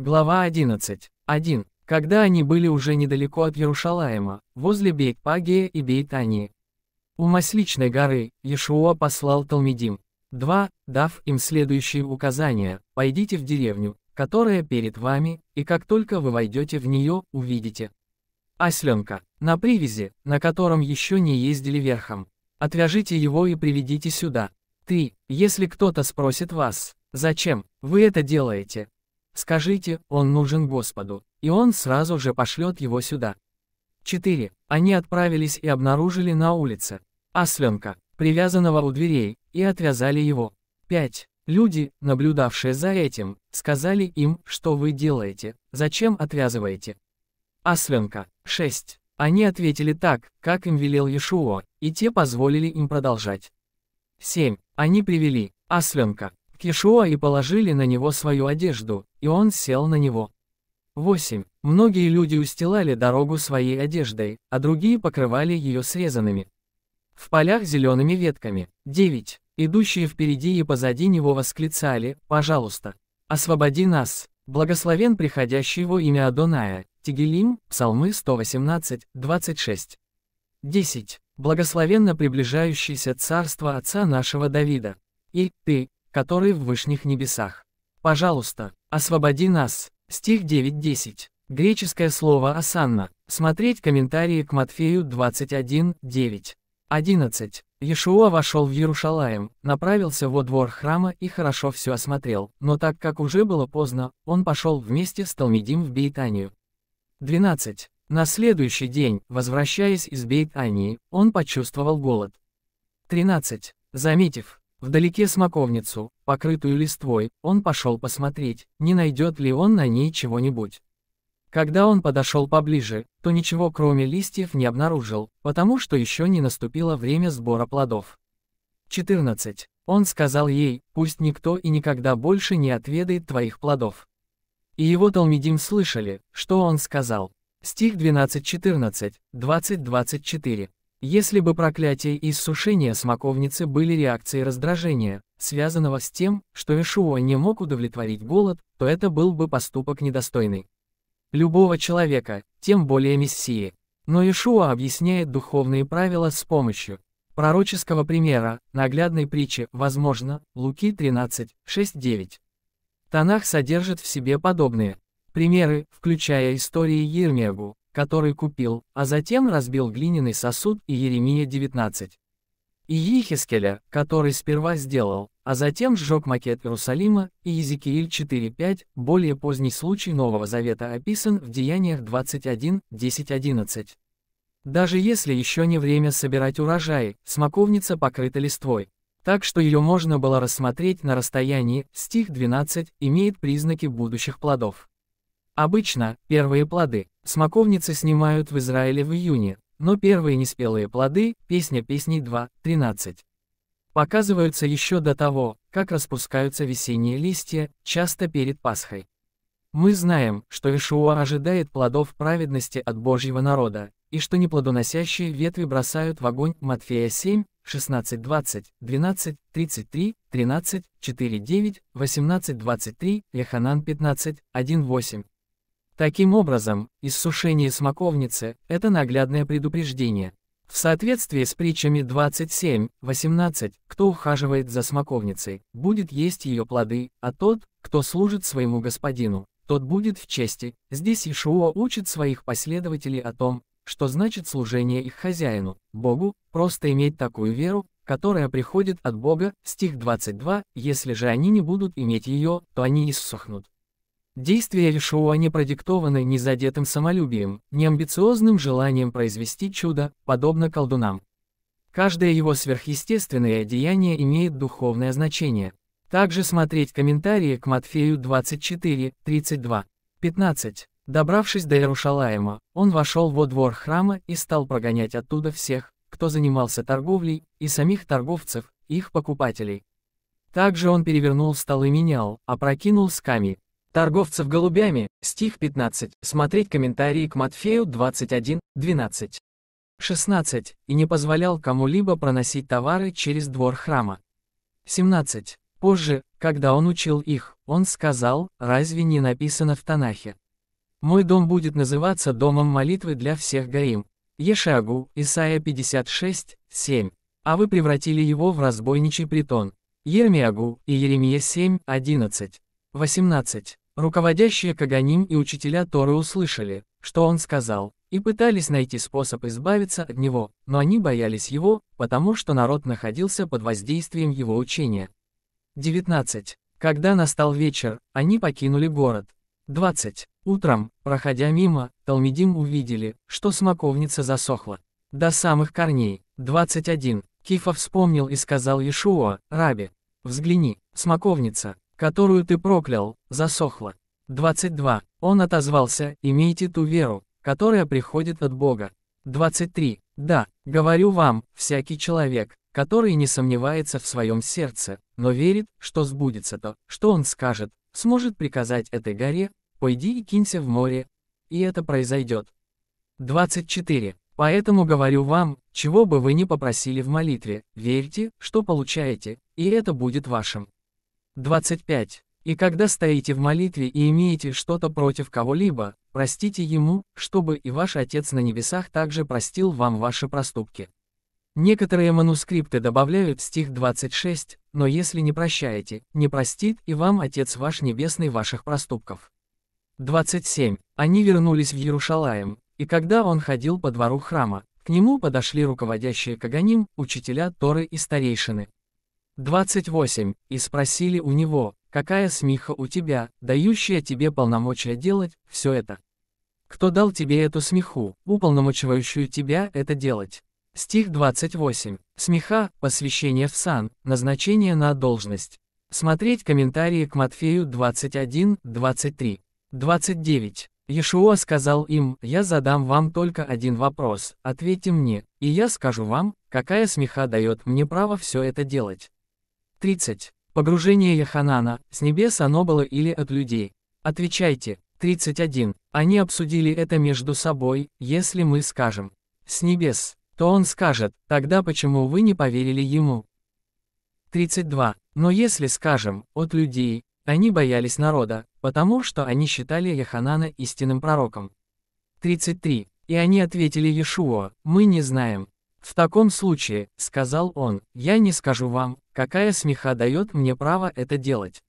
Глава 11. 1. Когда они были уже недалеко от Ярушалаема, возле Бейт-Пагия и Бейтании. У Масличной горы Иешуа послал Талмедим. 2. Дав им следующие указания, пойдите в деревню, которая перед вами, и как только вы войдете в нее, увидите. Осленка. На привязи, на котором еще не ездили верхом. Отвяжите его и приведите сюда. 3. Если кто-то спросит вас, зачем вы это делаете, Скажите, он нужен Господу, и он сразу же пошлет его сюда. 4. Они отправились и обнаружили на улице осленка, привязанного у дверей, и отвязали его. 5. Люди, наблюдавшие за этим, сказали им, что вы делаете, зачем отвязываете. Осленка. 6. Они ответили так, как им велел Иешуа, и те позволили им продолжать. 7. Они привели осленка, к и положили на него свою одежду, и он сел на него. 8. Многие люди устилали дорогу своей одеждой, а другие покрывали ее срезанными. В полях зелеными ветками. 9. Идущие впереди и позади него восклицали, «Пожалуйста, освободи нас!» Благословен приходящий его имя Адоная, Тигелим, Псалмы 118, 26. 10. Благословенно приближающееся царство отца нашего Давида. И ты, который в вышних небесах. Пожалуйста, освободи нас. Стих 9.10. Греческое слово «асанна». Смотреть комментарии к Матфею 21.9. 11. Иешуа вошел в Иерушалаем, направился во двор храма и хорошо все осмотрел, но так как уже было поздно, он пошел вместе с Талмидим в Бейтанию. 12. На следующий день, возвращаясь из Бейтании, он почувствовал голод. 13. Заметив, Вдалеке смоковницу, покрытую листвой, он пошел посмотреть, не найдет ли он на ней чего-нибудь. Когда он подошел поближе, то ничего кроме листьев не обнаружил, потому что еще не наступило время сбора плодов. 14. Он сказал ей, пусть никто и никогда больше не отведает твоих плодов. И его Талмидим слышали, что он сказал. Стих 12:14-20:24 если бы проклятие и иссушение смоковницы были реакцией раздражения, связанного с тем, что Вишуо не мог удовлетворить голод, то это был бы поступок недостойный. Любого человека, тем более Мессии. Но Ишуа объясняет духовные правила с помощью пророческого примера, наглядной притчи, возможно, Луки 136 9 Танах содержит в себе подобные примеры, включая истории Ермегу, который купил, а затем разбил глиняный сосуд и Еремия 19. И Ехискеля, который сперва сделал, а затем сжег макет Иерусалима, и Езекииль 4.5, более поздний случай Нового Завета описан в Деяниях 21, 10-11. Даже если еще не время собирать урожай, смоковница покрыта листвой, так что ее можно было рассмотреть на расстоянии, стих 12, имеет признаки будущих плодов. Обычно, первые плоды, смоковницы снимают в Израиле в июне, но первые неспелые плоды, песня песней 2, 13, показываются еще до того, как распускаются весенние листья, часто перед Пасхой. Мы знаем, что Ишуа ожидает плодов праведности от Божьего народа, и что неплодоносящие ветви бросают в огонь Матфея 7, 16, 20, 12, 33, 13, 4, 9, 18, 23, Яханан 15, 1, 8. Таким образом, иссушение смоковницы – это наглядное предупреждение. В соответствии с притчами 27:18, кто ухаживает за смоковницей, будет есть ее плоды, а тот, кто служит своему господину, тот будет в чести. Здесь Ишуа учит своих последователей о том, что значит служение их хозяину, Богу, просто иметь такую веру, которая приходит от Бога, стих 22, если же они не будут иметь ее, то они иссохнут. Действия Решоа не продиктованы ни задетым самолюбием, ни амбициозным желанием произвести чудо, подобно колдунам. Каждое его сверхъестественное деяние имеет духовное значение. Также смотреть комментарии к Матфею 24, 32, 15. Добравшись до Иерушалаема, он вошел во двор храма и стал прогонять оттуда всех, кто занимался торговлей, и самих торговцев, их покупателей. Также он перевернул столы менял, опрокинул сками, Торговцев голубями, стих 15, смотреть комментарии к Матфею 21, 12. 16. И не позволял кому-либо проносить товары через двор храма. 17. Позже, когда он учил их, он сказал, разве не написано в Танахе? «Мой дом будет называться домом молитвы для всех горим. Ешагу, Исайя 56, 7. «А вы превратили его в разбойничий притон». Ермиагу и Еремия 7, 11. 18. Руководящие Каганим и учителя Торы услышали, что он сказал, и пытались найти способ избавиться от него, но они боялись его, потому что народ находился под воздействием его учения. 19. Когда настал вечер, они покинули город. 20. Утром, проходя мимо, Талмидим увидели, что смоковница засохла. До самых корней. 21. Кифа вспомнил и сказал Иешуа, «Раби, взгляни, смоковница, которую ты проклял, засохла. 22. Он отозвался, имейте ту веру, которая приходит от Бога. 23. Да, говорю вам, всякий человек, который не сомневается в своем сердце, но верит, что сбудется то, что он скажет, сможет приказать этой горе, пойди и кинься в море, и это произойдет. 24. Поэтому говорю вам, чего бы вы ни попросили в молитве, верьте, что получаете, и это будет вашим. 25. И когда стоите в молитве и имеете что-то против кого-либо, простите ему, чтобы и ваш Отец на небесах также простил вам ваши проступки. Некоторые манускрипты добавляют стих 26, но если не прощаете, не простит и вам Отец ваш Небесный ваших проступков. 27. Они вернулись в Иерушалаем, и когда он ходил по двору храма, к нему подошли руководящие Каганим, учителя Торы и старейшины, 28. И спросили у него, какая смеха у тебя, дающая тебе полномочия делать все это? Кто дал тебе эту смеху, уполномочивающую тебя это делать? Стих 28. Смеха, посвящение в сан, назначение на должность. Смотреть комментарии к Матфею 21, 23. 29. Иешуа сказал им, «Я задам вам только один вопрос, ответьте мне, и я скажу вам, какая смеха дает мне право все это делать». 30. Погружение Яханана, с небес оно было или от людей? Отвечайте. 31. Они обсудили это между собой, если мы скажем «с небес», то он скажет, тогда почему вы не поверили ему? 32. Но если скажем «от людей», они боялись народа, потому что они считали Яханана истинным пророком. 33. И они ответили Иешуа, мы не знаем. В таком случае, сказал он, я не скажу вам, Какая смеха дает мне право это делать?